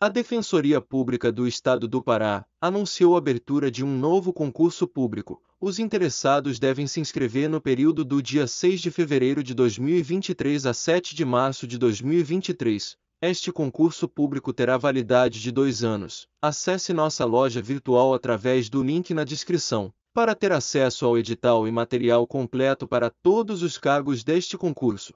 A Defensoria Pública do Estado do Pará anunciou a abertura de um novo concurso público. Os interessados devem se inscrever no período do dia 6 de fevereiro de 2023 a 7 de março de 2023. Este concurso público terá validade de dois anos. Acesse nossa loja virtual através do link na descrição. Para ter acesso ao edital e material completo para todos os cargos deste concurso,